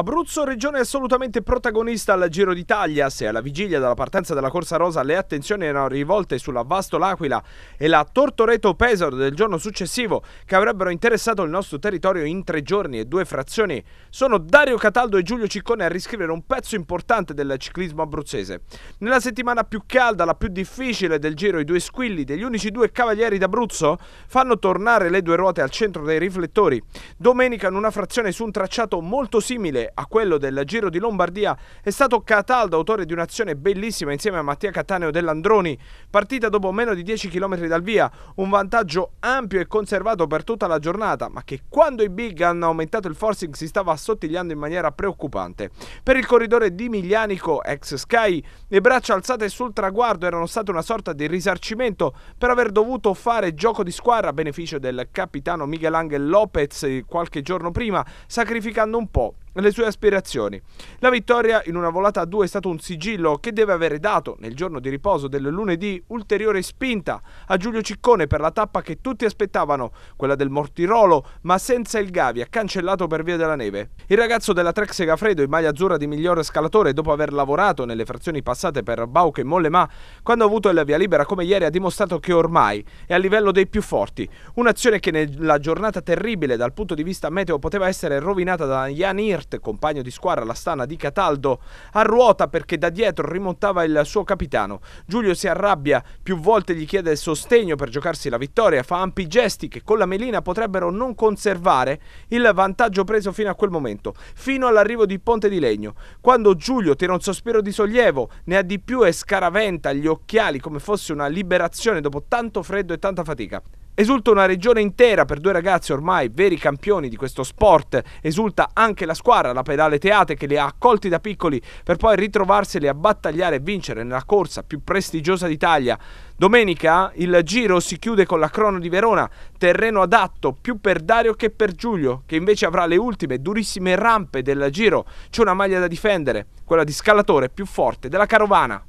Abruzzo, regione assolutamente protagonista al Giro d'Italia. Se alla vigilia della partenza della Corsa Rosa le attenzioni erano rivolte sulla Vasto L'Aquila e la Tortoreto Pesaro del giorno successivo, che avrebbero interessato il nostro territorio in tre giorni e due frazioni, sono Dario Cataldo e Giulio Ciccone a riscrivere un pezzo importante del ciclismo abruzzese. Nella settimana più calda, la più difficile del Giro, i due squilli degli unici due cavalieri d'Abruzzo fanno tornare le due ruote al centro dei riflettori. Domenica in una frazione su un tracciato molto simile a quello del Giro di Lombardia è stato Cataldo, autore di un'azione bellissima insieme a Mattia Cattaneo dell'Androni, partita dopo meno di 10 km dal via, un vantaggio ampio e conservato per tutta la giornata, ma che quando i big hanno aumentato il forcing si stava assottigliando in maniera preoccupante. Per il corridore di Miglianico, ex Sky, le braccia alzate sul traguardo erano state una sorta di risarcimento per aver dovuto fare gioco di squadra a beneficio del capitano Miguel Angel Lopez eh, qualche giorno prima, sacrificando un po' le sue aspirazioni. La vittoria in una volata a due è stato un sigillo che deve avere dato, nel giorno di riposo del lunedì, ulteriore spinta a Giulio Ciccone per la tappa che tutti aspettavano, quella del Mortirolo, ma senza il Gavi, cancellato per via della neve. Il ragazzo della Trek Segafredo in maglia azzurra di miglior scalatore, dopo aver lavorato nelle frazioni passate per Bauke e Mollema, quando ha avuto la via libera come ieri ha dimostrato che ormai è a livello dei più forti. Un'azione che nella giornata terribile dal punto di vista meteo poteva essere rovinata da Jan Ir Hirt, compagno di squadra alla stana di Cataldo, a ruota perché da dietro rimontava il suo capitano. Giulio si arrabbia, più volte gli chiede sostegno per giocarsi la vittoria, fa ampi gesti che con la melina potrebbero non conservare il vantaggio preso fino a quel momento, fino all'arrivo di Ponte di Legno. Quando Giulio tira un sospiro di sollievo, ne ha di più e scaraventa gli occhiali come fosse una liberazione dopo tanto freddo e tanta fatica. Esulta una regione intera per due ragazzi ormai veri campioni di questo sport. Esulta anche la squadra, la pedale teate che li ha accolti da piccoli per poi ritrovarseli a battagliare e vincere nella corsa più prestigiosa d'Italia. Domenica il giro si chiude con la crono di Verona, terreno adatto più per Dario che per Giulio, che invece avrà le ultime durissime rampe del giro. C'è una maglia da difendere, quella di scalatore più forte della carovana.